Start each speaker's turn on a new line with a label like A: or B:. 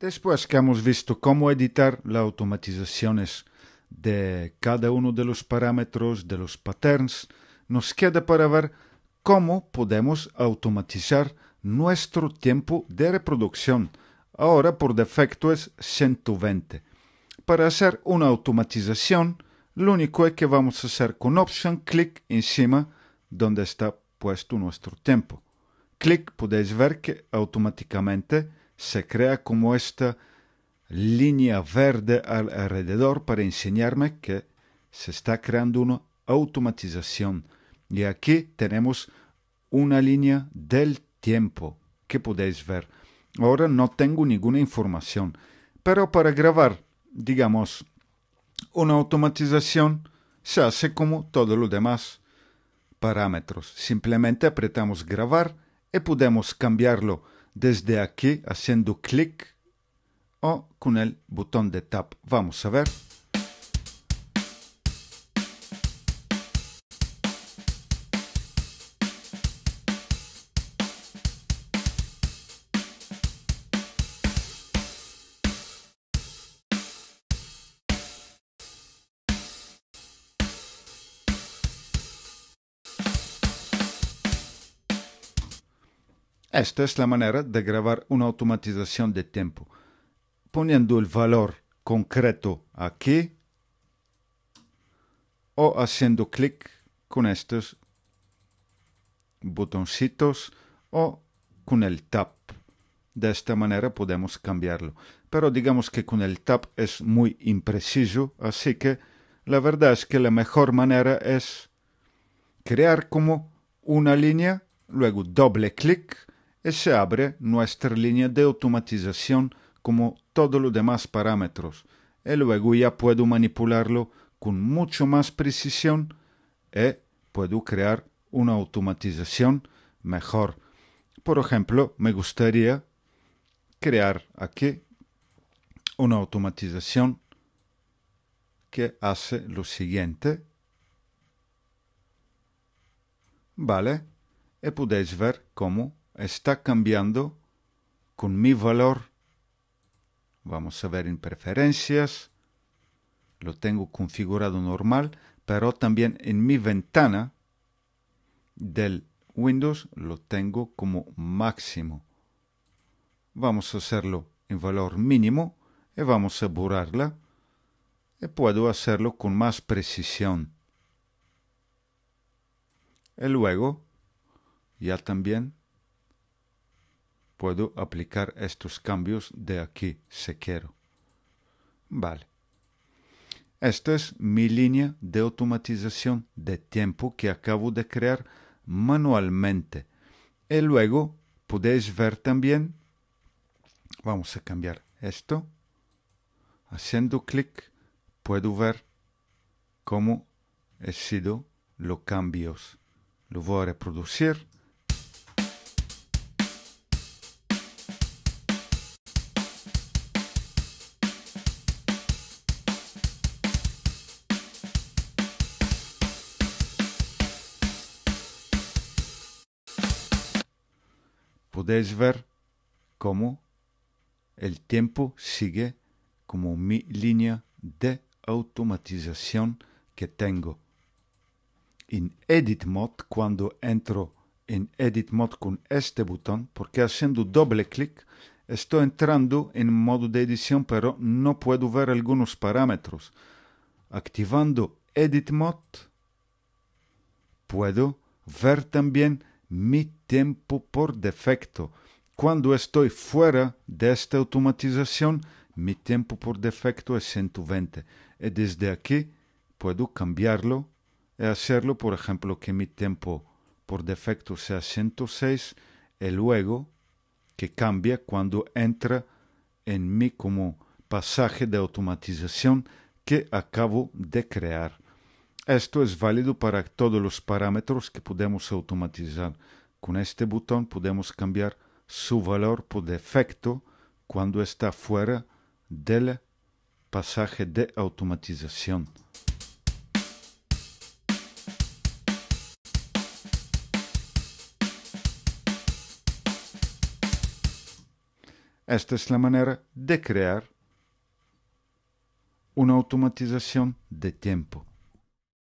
A: Después que hemos visto cómo editar las automatizaciones de cada uno de los parámetros de los patterns, nos queda para ver cómo podemos automatizar nuestro tiempo de reproducción. Ahora por defecto es 120. Para hacer una automatización, lo único es que vamos a hacer con option clic encima donde está puesto nuestro tiempo. Clic podéis ver que automáticamente se crea como esta línea verde alrededor para enseñarme que se está creando una automatización. Y aquí tenemos una línea del tiempo que podéis ver. Ahora no tengo ninguna información, pero para grabar, digamos, una automatización se hace como todos los demás parámetros. Simplemente apretamos grabar y podemos cambiarlo desde aquí haciendo clic o con el botón de tap. Vamos a ver. Esta es la manera de grabar una automatización de tiempo, poniendo el valor concreto aquí o haciendo clic con estos botoncitos o con el tap. De esta manera podemos cambiarlo. Pero digamos que con el tap es muy impreciso, así que la verdad es que la mejor manera es crear como una línea, luego doble clic e se abre nuestra línea de automatización como todos los demás parámetros y e luego ya puedo manipularlo con mucho más precisión y e puedo crear una automatización mejor. Por ejemplo, me gustaría crear aquí una automatización que hace lo siguiente. Vale, y podéis ver cómo está cambiando con mi valor. Vamos a ver en preferencias. Lo tengo configurado normal, pero también en mi ventana del Windows lo tengo como máximo. Vamos a hacerlo en valor mínimo y vamos a borrarla. Y puedo hacerlo con más precisión. Y luego, ya también puedo aplicar estos cambios de aquí si quiero. Vale. Esta es mi línea de automatización de tiempo que acabo de crear manualmente. Y luego podéis ver también, vamos a cambiar esto, haciendo clic puedo ver cómo he sido los cambios. Lo voy a reproducir podéis ver cómo el tiempo sigue como mi línea de automatización que tengo. En Edit Mode, cuando entro en Edit Mode con este botón, porque haciendo doble clic estoy entrando en modo de edición, pero no puedo ver algunos parámetros. Activando Edit Mode, puedo ver también mi tiempo por defecto. Cuando estoy fuera de esta automatización, mi tiempo por defecto es 120. Y desde aquí puedo cambiarlo y hacerlo, por ejemplo, que mi tiempo por defecto sea 106 y luego que cambia cuando entra en mí como pasaje de automatización que acabo de crear. Esto es válido para todos los parámetros que podemos automatizar. Con este botón podemos cambiar su valor por defecto cuando está fuera del pasaje de automatización. Esta es la manera de crear una automatización de tiempo.